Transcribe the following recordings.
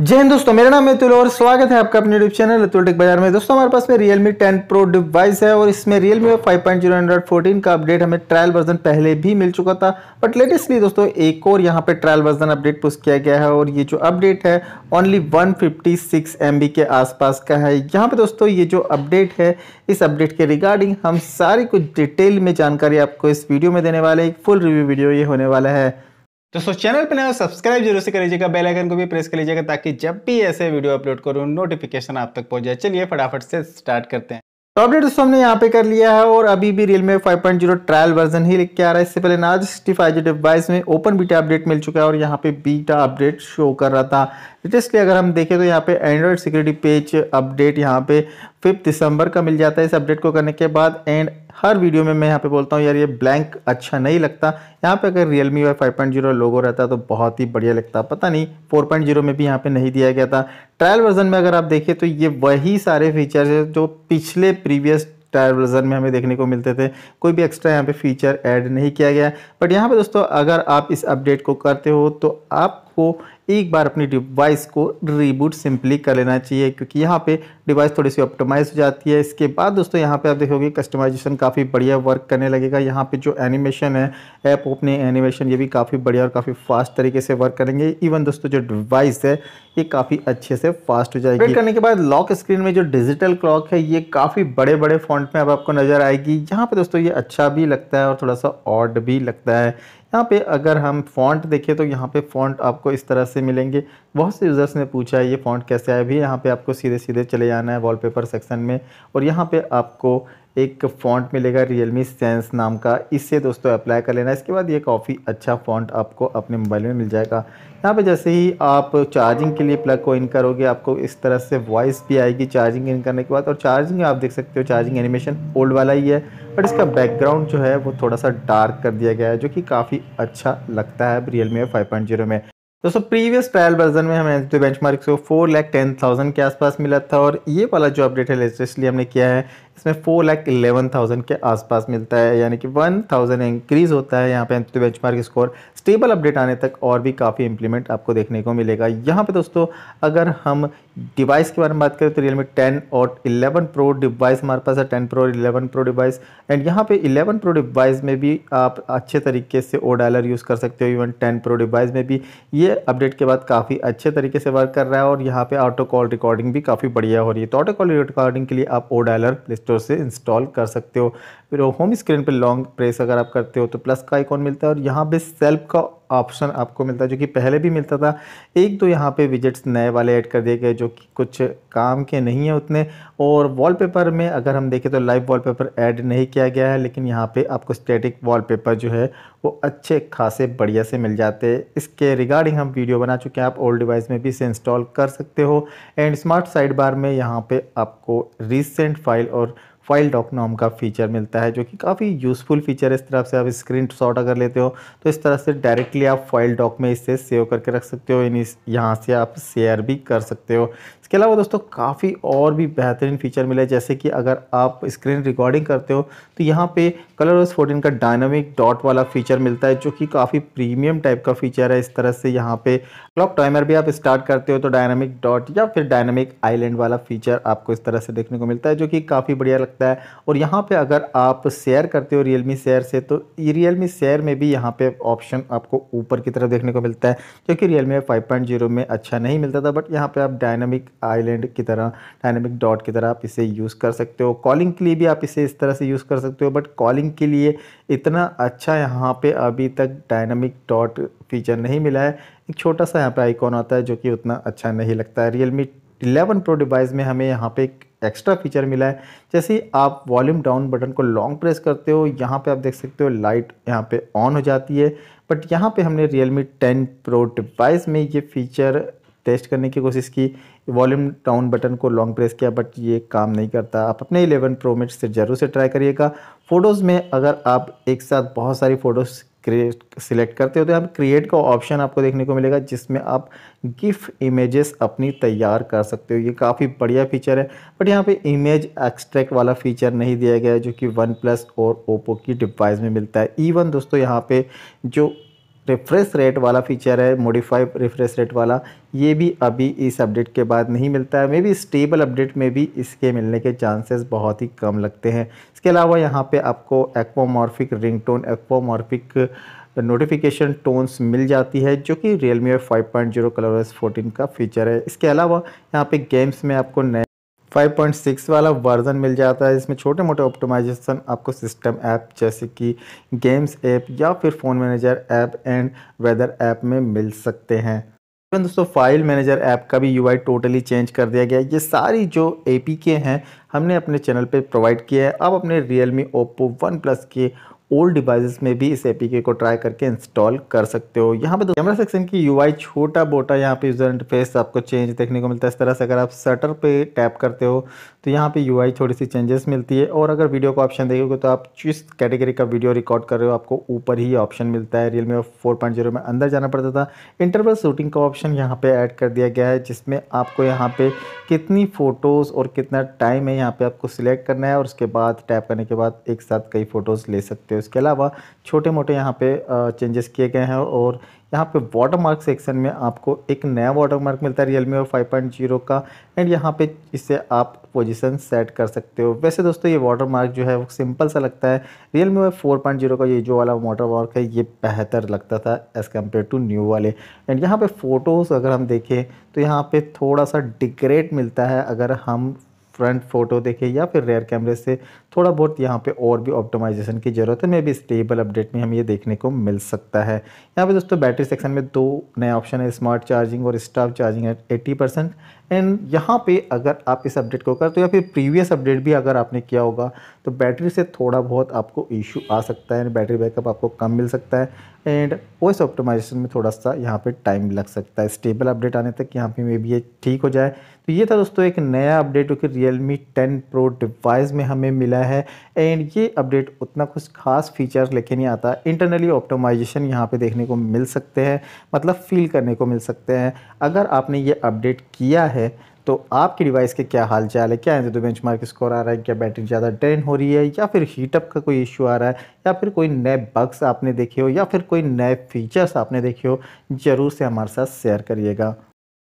जय हिंद दोस्तों मेरा नाम अतुल और स्वागत है आपका अपने यूट्यूब चैनल अतुल टेक बाजार में दोस्तों हमारे पास में रियलमी 10 प्रो डिवाइस है और इसमें five point zero hundred fourteen का अपडेट हमें ट्रायल वर्जन पहले भी मिल चुका था बट लेटेस्टली दोस्तों एक और यहाँ पे ट्रायल वर्जन अपडेट पुस्ट किया गया है और ये जो अपडेट है ओनली वन फिफ्टी के आसपास का है यहाँ पर दोस्तों ये जो अपडेट है इस अपडेट के रिगार्डिंग हम सारी कुछ डिटेल में जानकारी आपको इस वीडियो में देने वाले एक फुल रिव्यू वीडियो ये होने वाला है दोस्तों चैनल पर नया सब्सक्राइब जरूर से कर लीजिएगा बेल आइकन को भी प्रेस कर लीजिएगा ताकि जब भी ऐसे वीडियो अपलोड करूँ नोटिफिकेशन आप तक पहुंच जाए चलिए फटाफट से स्टार्ट करते हैं तो अपडेट दोस्तों हमने यहाँ पे कर लिया है और अभी भी रियल में जीरो ट्रायल वर्जन ही लिख के आ रहा है इससे पहले नाज सिक्सटी फाइव डिवाइस में ओपन बीटा अपडेट मिल चुका है और यहाँ पे बीटा अपडेट शो कर रहा था लेटेस्टली अगर हम देखें तो यहाँ पे एंड्रॉइड सिक्योरिटी पेज अपडेट यहाँ पे फिफ्थ दिसंबर का मिल जाता है इस अपडेट को करने के बाद एंड हर वीडियो में मैं यहाँ पे बोलता हूँ यार ये ब्लैंक अच्छा नहीं लगता यहाँ पे अगर Realme UI five point zero logo रहता तो बहुत ही बढ़िया लगता पता नहीं फोर पॉइंट जीरो में भी यहाँ पे नहीं दिया गया था ट्रायल वर्जन में अगर आप देखें तो ये वही सारे फीचर्स है जो पिछले प्रीवियस ट्रायल वर्जन में हमें देखने को मिलते थे कोई भी एक्स्ट्रा यहाँ पे फीचर ऐड नहीं किया गया बट यहाँ पे दोस्तों अगर आप इस अपडेट को करते हो तो आप आपको एक बार अपनी डिवाइस को रीबूट सिंपली कर लेना चाहिए क्योंकि यहाँ पे डिवाइस थोड़ी सी ऑप्टिमाइज हो जाती है इसके बाद दोस्तों यहाँ पे आप देखोगे कस्टमाइजेशन काफ़ी बढ़िया वर्क करने लगेगा यहाँ पे जो एनिमेशन है ऐप ओपनिंग एनिमेशन ये भी काफ़ी बढ़िया और काफ़ी फास्ट तरीके से वर्क करेंगे इवन दोस्तों जो डिवाइस है ये काफ़ी अच्छे से फास्ट हो जाएगी करने के बाद लॉक स्क्रीन में जो डिजिटल क्लॉक है ये काफ़ी बड़े बड़े फॉन्ट में अब आपको नज़र आएगी यहाँ पर दोस्तों ये अच्छा भी लगता है और थोड़ा सा ऑड भी लगता है यहाँ पे अगर हम फॉन्ट देखें तो यहाँ पे फॉन्ट आपको इस तरह से मिलेंगे बहुत से यूज़र्स ने पूछा है ये फॉन्ट कैसे आया भी यहाँ पे आपको सीधे सीधे चले जाना है वॉलपेपर सेक्शन में और यहाँ पे आपको एक फ़ॉन्ट मिलेगा रियलमी सेंस नाम का इससे दोस्तों अप्लाई कर लेना इसके बाद ये काफ़ी अच्छा फ़ॉन्ट आपको अपने मोबाइल में मिल जाएगा यहाँ पे जैसे ही आप चार्जिंग के लिए प्लग को इन करोगे आपको इस तरह से वॉइस भी आएगी चार्जिंग इन करने के बाद और चार्जिंग आप देख सकते हो चार्जिंग एनिमेशन ओल्ड वाला ही है बट इसका बैकग्राउंड जो है वो थोड़ा सा डार्क कर दिया गया है जो कि काफ़ी अच्छा लगता है Realme five point zero में दोस्तों प्रीवियस ट्रायल वर्जन में हमें एच benchmark four lakh ten thousand के आसपास मिला था और ये वाला जो अपडेट है लेटेस्टली हमने किया है इसमें फोर लाख इलेवन थाउजेंड के आसपास मिलता है यानी कि वन थाउजेंड इंक्रीज़ होता है यहाँ पे एंथ benchmark score stable update आने तक और भी काफ़ी इंप्लीमेंट आपको देखने को मिलेगा यहाँ पे दोस्तों अगर हम डिवाइस के बारे में बात करें तो रियलमी टेन और इलेवन प्रो डिवाइस हमारे पास है टेन प्रो और इलेवन प्रो डिवाइस एंड यहाँ पे इलेवन प्रो डिवाइस में भी आप अच्छे तरीके से ओ डायलर यूज़ कर सकते हो इवन टेन प्रो डिवाइस में भी ये अपडेट के बाद काफ़ी अच्छे तरीके से वर्क कर रहा है और यहाँ पे ऑटो कॉल रिकॉर्डिंग भी काफ़ी बढ़िया हो रही है तो ऑटो कॉल रिकॉर्डिंग के लिए आप ओ डायलर स्टोर से इंस्टॉल कर सकते हो फिर होम स्क्रीन पर लॉन्ग प्रेस अगर आप करते हो तो प्लस का आइकॉन मिलता है और यहाँ पर सेल्फ का ऑप्शन आपको मिलता है जो कि पहले भी मिलता था एक तो यहाँ पे विजिट्स नए वाले ऐड कर दिए गए जो कि कुछ काम के नहीं है उतने और वॉलपेपर में अगर हम देखें तो लाइव वॉलपेपर ऐड नहीं किया गया है लेकिन यहाँ पे आपको स्टैटिक वॉलपेपर जो है वो अच्छे खासे बढ़िया से मिल जाते हैं इसके रिगार्डिंग हम वीडियो बना चुके हैं आप ओल्ड डिवाइस में भी इसे इंस्टॉल कर सकते हो एंड स्मार्ट साइड बार में यहाँ पर आपको रिसेंट फाइल और फाइल डॉक नाम का फीचर मिलता है जो कि काफ़ी यूज़फुल फीचर है इस तरफ से आप स्क्रीन शॉट अगर लेते हो तो इस तरह से डायरेक्टली आप फाइल डॉक में इसे सेव करके रख सकते हो इन यहाँ से आप शेयर भी कर सकते हो इसके अलावा दोस्तों काफ़ी और भी बेहतरीन फीचर मिले जैसे कि अगर आप स्क्रीन रिकॉर्डिंग करते हो तो यहाँ पे कलर ओस फोर्टीन का डायनामिक डॉट वाला फीचर मिलता है जो कि काफ़ी प्रीमियम टाइप का फीचर है इस तरह से यहाँ पे क्लॉक टाइमर भी आप स्टार्ट करते हो तो डायनामिक डॉट या फिर डायनामिक आइलैंड वाला फीचर आपको इस तरह से देखने को मिलता है जो कि काफ़ी बढ़िया लगता है और यहाँ पर अगर आप शेयर करते हो रियल मी से तो रियल मी में भी यहाँ पर ऑप्शन आपको ऊपर की तरफ देखने को मिलता है क्योंकि रियलमी फाइव में अच्छा नहीं मिलता था बट यहाँ पर आप डायनामिक आइलैंड की तरह डायनेमिक डॉट की तरह आप इसे यूज़ कर सकते हो कॉलिंग के लिए भी आप इसे इस तरह से यूज़ कर सकते हो बट कॉलिंग के लिए इतना अच्छा यहाँ पे अभी तक डायनेमिक डॉट फीचर नहीं मिला है एक छोटा सा यहाँ पे आइकॉन आता है जो कि उतना अच्छा नहीं लगता है Realme eleven pro device में हमें यहाँ पर एक एक्स्ट्रा फीचर मिला है जैसे ही आप वॉल्यूम डाउन बटन को लॉन्ग प्रेस करते हो यहाँ पर आप देख सकते हो लाइट यहाँ पर ऑन हो जाती है बट यहाँ पे हमने Realme 10 टेन प्रो डिवाइस में ये फीचर टेस्ट करने की कोशिश की वॉल्यूम डाउन बटन को लॉन्ग प्रेस किया बट ये काम नहीं करता आप अपने 11 प्रो मेट से ज़रूर से ट्राई करिएगा फ़ोटोज़ में अगर आप एक साथ बहुत सारी फ़ोटोज़ क्रिएट सिलेक्ट करते हो तो यहाँ पर क्रिएट का ऑप्शन आपको देखने को मिलेगा जिसमें आप गिफ इमेजेस अपनी तैयार कर सकते हो ये काफ़ी बढ़िया फीचर है बट यहाँ पे इमेज एक्सट्रैक्ट वाला फीचर नहीं दिया गया है जो कि वन प्लस और ओप्पो की डिवाइस में मिलता है इवन दोस्तों यहाँ पे जो रिफ्रेश रेट वाला फीचर है मोडिफाई रिफ्रेश रेट वाला ये भी अभी इस अपडेट के बाद नहीं मिलता है मे बी स्टेबल अपडेट में भी इसके मिलने के चांसेस बहुत ही कम लगते हैं इसके अलावा यहाँ पे आपको aquamorphic ringtone aquamorphic notification tones मिल जाती है जो कि Realme five point zero ColorOS fourteen का फीचर है इसके अलावा यहाँ पर गेम्स में आपको नए 5.6 वाला वर्जन मिल जाता है जिसमें छोटे मोटे ऑप्टोमाइजेशन आपको सिस्टम ऐप जैसे कि गेम्स ऐप या फिर phone manager app and weather app में मिल सकते हैं इवन दोस्तों फाइल मैनेजर ऐप का भी यूआई टोटली चेंज कर दिया गया है ये सारी जो एपीके हैं हमने अपने चैनल पे प्रोवाइड किया है आप अपने Realme Oppo OnePlus के ओल्ड डिवाइसेस में भी इस एपीके को ट्राई करके इंस्टॉल कर सकते हो यहाँ पे तो कैमरा सेक्शन की यूआई छोटा बोटा यहाँ पे यूजर इंटरफेस आपको चेंज देखने को मिलता है इस तरह से अगर आप शटर पे टैप करते हो तो यहाँ पे यूआई थोड़ी सी चेंजेस मिलती है और अगर वीडियो का ऑप्शन देखोगे तो आप जिस कैटेगरी का वीडियो रिकॉर्ड कर रहे हो आपको ऊपर ही ऑप्शन मिलता है रियलमी फोर में अंदर जाना पड़ता था इंटरवल शूटिंग का ऑप्शन यहाँ पर ऐड कर दिया गया है जिसमें आपको यहाँ पर कितनी फ़ोटोज़ और कितना टाइम है यहाँ पर आपको सिलेक्ट करना है और उसके बाद टैप करने के बाद एक साथ कई फ़ोटोज़ ले सकते हो हैं इसके अलावा छोटे मोटे यहाँ पे चेंजेस किए गए हैं और यहाँ पे वाटर मार्क सेक्शन में आपको एक नया वाटर मार्क मिलता है रियलमी और फाइव पॉइंट जीरो का एंड यहाँ पे इससे आप पोजीशन सेट कर सकते हो वैसे दोस्तों ये वाटर मार्क जो है वो सिंपल सा लगता है रियलमी और फोर पॉइंट जीरो का ये जो वाला वाटर मार्क है ये बेहतर लगता था एज़ कम्पेयर टू न्यू वाले एंड यहाँ पर फ़ोटोज़ अगर हम देखें तो यहाँ पर थोड़ा सा डिग्रेड मिलता है अगर हम फ्रंट फ़ोटो देखें या फिर रेयर कैमरे से थोड़ा बहुत यहाँ पे और भी ऑप्टोमाइजेशन की ज़रूरत है मे भी स्टेबल अपडेट में हमें ये देखने को मिल सकता है यहाँ पे दोस्तों बैटरी सेक्शन में दो नए ऑप्शन है स्मार्ट चार्जिंग और stop charging at eighty and यहाँ पे अगर आप इस अपडेट को कर तो या फिर प्रीवियस अपडेट भी अगर आपने किया होगा तो बैटरी से थोड़ा बहुत आपको इशू आ सकता है बैटरी बैकअप आपको कम मिल सकता है एंड वॉइस ऑप्टिमाइजेशन में थोड़ा सा यहाँ पे टाइम लग सकता है स्टेबल अपडेट आने तक यहाँ पे मे भी ये ठीक हो जाए तो ये था दोस्तों एक नया अपडेट जो कि Realme ten pro device में हमें मिला है एंड ये अपडेट उतना कुछ खास फीचर लेके नहीं आता इंटरनली ऑप्टोमाइजेशन यहाँ पे देखने को मिल सकते हैं मतलब फील करने को मिल सकते हैं अगर आपने ये अपडेट किया है तो आपकी डिवाइस के क्या हाल चाल है क्या है तो बेंच मार्क स्कोर आ रहा है क्या बैटरी ज़्यादा ड्रेन हो रही है या फिर हीटअप का कोई इशू आ रहा है या फिर कोई नए बग्स आपने देखे हो या फिर कोई नए फीचर्स आपने देखे हो ज़रूर से हमारे साथ शेयर करिएगा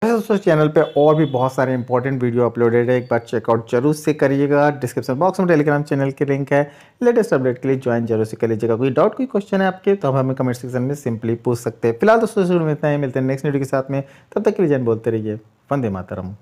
दोस्तों चैनल पे और भी बहुत सारे इंपॉर्टेंट वीडियो अपलोडेड है एक बार चेकआउट जरूर से करिएगा डिस्क्रिप्शन बॉक्स में टेलीग्राम चैनल के लिंक है लेटेस्ट अपडेट के लिए ज्वाइन जरूर से कर लीजिएगा कोई डाउट कोई क्वेश्चन है आपके तो हम हमें कमेंट सेक्शन में सिंपली पूछ सकते हैं फिलहाल दोस्तों शुरू में इतना ही मिलते हैं नेक्स्ट वीडियो के साथ में तब तक के लिए जैन बोलते रहिए वंदे मातरम